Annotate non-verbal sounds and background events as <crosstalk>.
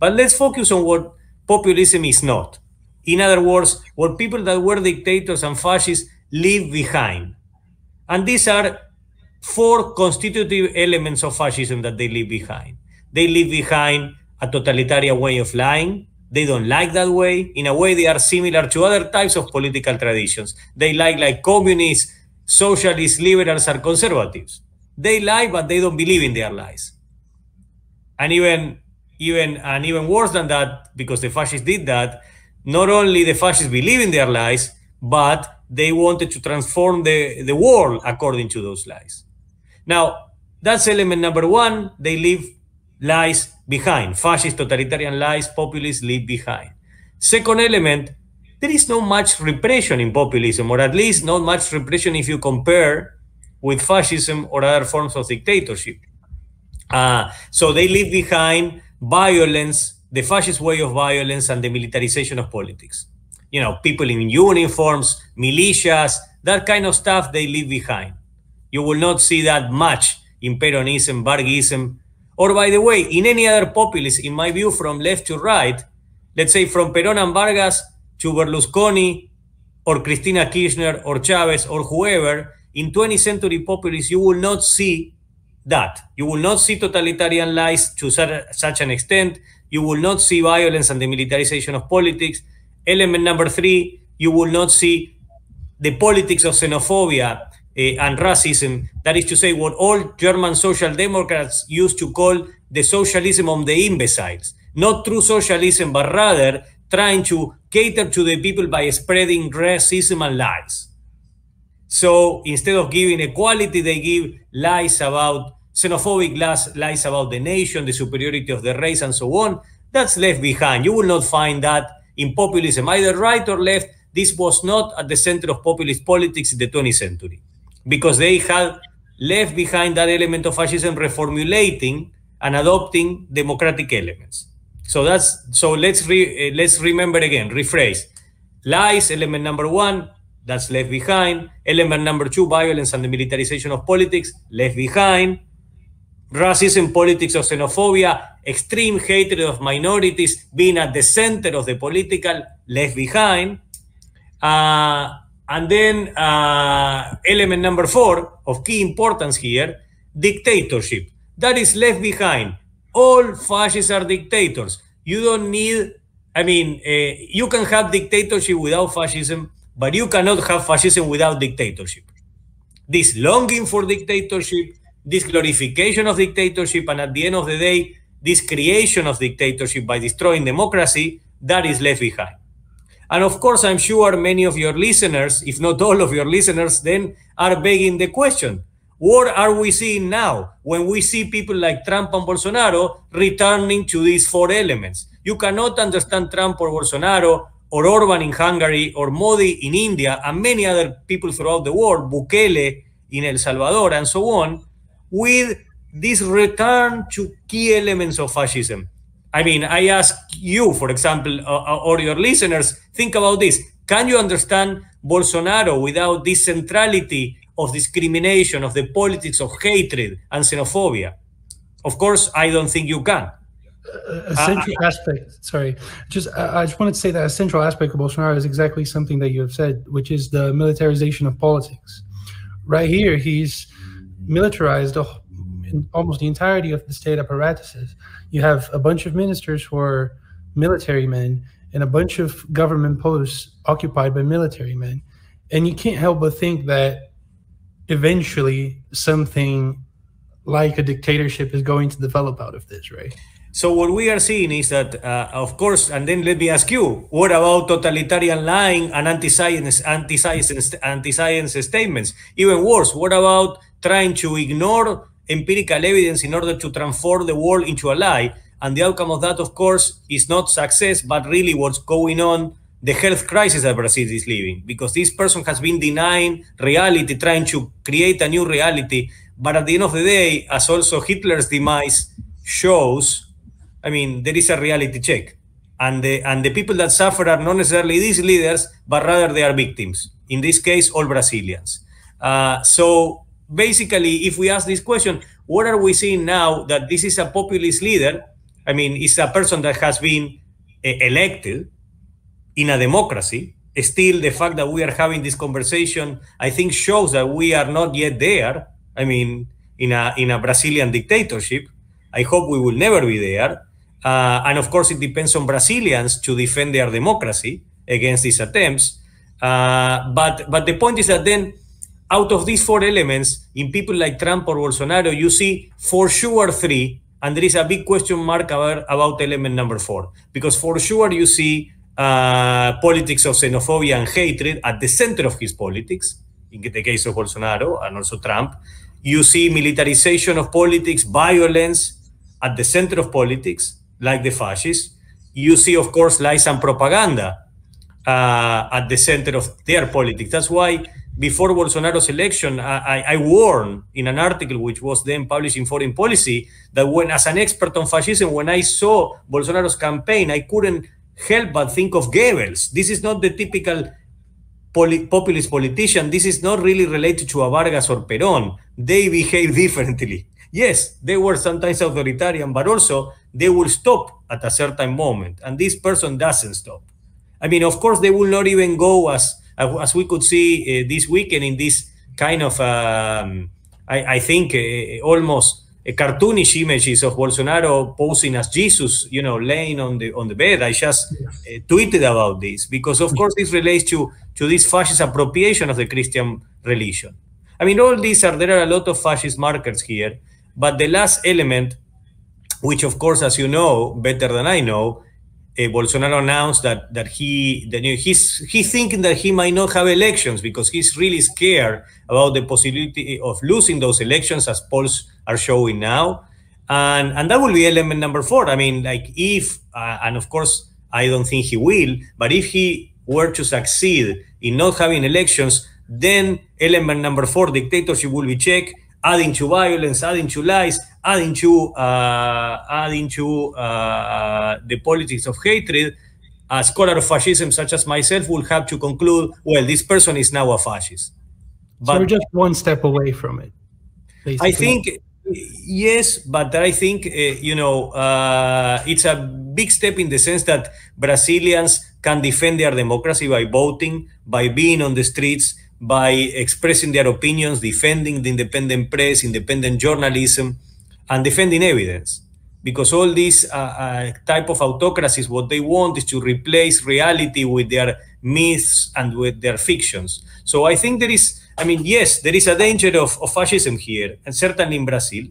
But let's focus on what populism is not. In other words, what people that were dictators and fascists leave behind. And these are four constitutive elements of fascism that they leave behind. They leave behind a totalitarian way of lying. They don't like that way. In a way, they are similar to other types of political traditions. They like like communists, socialists, liberals, or conservatives. They lie, but they don't believe in their lies. And even even and even worse than that, because the fascists did that, not only the fascists believe in their lies, but they wanted to transform the, the world according to those lies. Now, that's element number one. They leave lies behind. Fascist, totalitarian lies, populists leave behind. Second element, there is not much repression in populism, or at least not much repression if you compare with fascism or other forms of dictatorship. Uh, so they leave behind violence, the fascist way of violence, and the militarization of politics. You know, people in uniforms, militias, that kind of stuff they leave behind. You will not see that much in Peronism, Vargasism, or by the way, in any other populist, in my view, from left to right, let's say from Perón and Vargas to Berlusconi or Cristina Kirchner or Chavez or whoever, in 20th century populists, you will not see that. You will not see totalitarian lies to such an extent. You will not see violence and the militarization of politics. Element number three, you will not see the politics of xenophobia uh, and racism. That is to say, what all German social democrats used to call the socialism of the imbeciles. Not true socialism, but rather trying to cater to the people by spreading racism and lies. So instead of giving equality, they give lies about xenophobic lies about the nation, the superiority of the race, and so on, that's left behind. You will not find that in populism, either right or left. This was not at the center of populist politics in the 20th century because they had left behind that element of fascism, reformulating and adopting democratic elements. So that's so. Let's re, eh, let's remember again. Rephrase: lies, element number one, that's left behind. Element number two, violence and the militarization of politics, left behind racism, politics of xenophobia, extreme hatred of minorities, being at the center of the political left behind. Uh, and then uh, element number four of key importance here, dictatorship. That is left behind. All fascists are dictators. You don't need, I mean, uh, you can have dictatorship without fascism, but you cannot have fascism without dictatorship. This longing for dictatorship, this glorification of dictatorship, and at the end of the day, this creation of dictatorship by destroying democracy that is left behind. And of course, I'm sure many of your listeners, if not all of your listeners, then are begging the question what are we seeing now when we see people like Trump and Bolsonaro returning to these four elements? You cannot understand Trump or Bolsonaro or Orban in Hungary or Modi in India and many other people throughout the world, Bukele in El Salvador and so on, with this return to key elements of fascism. I mean, I ask you, for example, uh, uh, or your listeners, think about this. Can you understand Bolsonaro without this centrality of discrimination, of the politics of hatred and xenophobia? Of course, I don't think you can. A uh, central uh, aspect, sorry, just I, I just wanted to say that a central aspect of Bolsonaro is exactly something that you have said, which is the militarization of politics. Right here, he's militarized almost the entirety of the state apparatuses. You have a bunch of ministers who are military men and a bunch of government posts occupied by military men. And you can't help but think that eventually something like a dictatorship is going to develop out of this, right? So what we are seeing is that, uh, of course, and then let me ask you, what about totalitarian lying and anti-science, anti-science, anti-science statements? Even worse, what about trying to ignore empirical evidence in order to transform the world into a lie. And the outcome of that, of course, is not success, but really what's going on, the health crisis that Brazil is living, because this person has been denying reality, trying to create a new reality. But at the end of the day, as also Hitler's demise shows, I mean, there is a reality check. And the, and the people that suffer are not necessarily these leaders, but rather they are victims. In this case, all Brazilians. Uh, so basically, if we ask this question, what are we seeing now that this is a populist leader? I mean, it's a person that has been eh, elected in a democracy. Still, the fact that we are having this conversation, I think, shows that we are not yet there. I mean, in a in a Brazilian dictatorship, I hope we will never be there. Uh, and of course, it depends on Brazilians to defend their democracy against these attempts. Uh, but but the point is that then out of these four elements, in people like Trump or Bolsonaro, you see for sure three, and there is a big question mark about, about element number four. Because for sure you see uh, politics of xenophobia and hatred at the center of his politics, in the case of Bolsonaro and also Trump. You see militarization of politics, violence at the center of politics, like the fascists. You see, of course, lies and propaganda uh, at the center of their politics. That's why before Bolsonaro's election, I, I, warned in an article which was then published in Foreign Policy that when, as an expert on fascism, when I saw Bolsonaro's campaign, I couldn't help but think of Goebbels. This is not the typical populist politician. This is not really related to Vargas or Perón. They behave <laughs> differently. Yes, they were sometimes authoritarian, but also they will stop at a certain moment. And this person doesn't stop. I mean, of course, they will not even go as uh, as we could see uh, this weekend in this kind of, um, I, I, think, uh, almost cartoonish images of Bolsonaro posing as Jesus, you know, laying on the on the bed. I just tweeted about this because, of course, this relates to to this fascist appropriation of the Christian religion. I mean, all these are there are a lot of fascist markers here, but the last element, which of course, as you know better than I know, uh, Bolsonaro announced that that he that you know, he's he's thinking that he might not have elections because he's really scared about the possibility of losing those elections as polls are showing now, and and that will be element number four. I mean, like if uh, and of course I don't think he will, but if he were to succeed in not having elections, then element number four, dictatorship will be checked, adding to violence, adding to lies, adding to uh, adding to uh, uh, the politics of hatred, a scholar of fascism such as myself will have to conclude, well, this person is now a fascist. But so we're just one step away from it. Basically. I think yes, but I think uh, you know uh, it's a big step in the sense that Brazilians can defend their democracy by voting, by being on the streets, by expressing their opinions, defending the independent press, independent journalism, and defending evidence. Because all these uh, uh, type of autocracies, what they want is to replace reality with their myths and with their fictions. So I think there is, I mean, yes, there is a danger of, of fascism here, and certainly in Brazil.